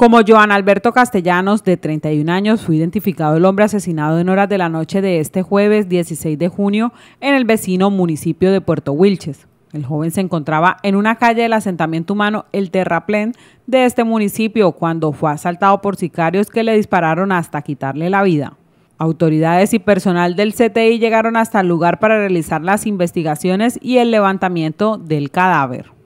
Como Joan Alberto Castellanos, de 31 años, fue identificado el hombre asesinado en horas de la noche de este jueves 16 de junio en el vecino municipio de Puerto Wilches. El joven se encontraba en una calle del asentamiento humano El Terraplén de este municipio cuando fue asaltado por sicarios que le dispararon hasta quitarle la vida. Autoridades y personal del CTI llegaron hasta el lugar para realizar las investigaciones y el levantamiento del cadáver.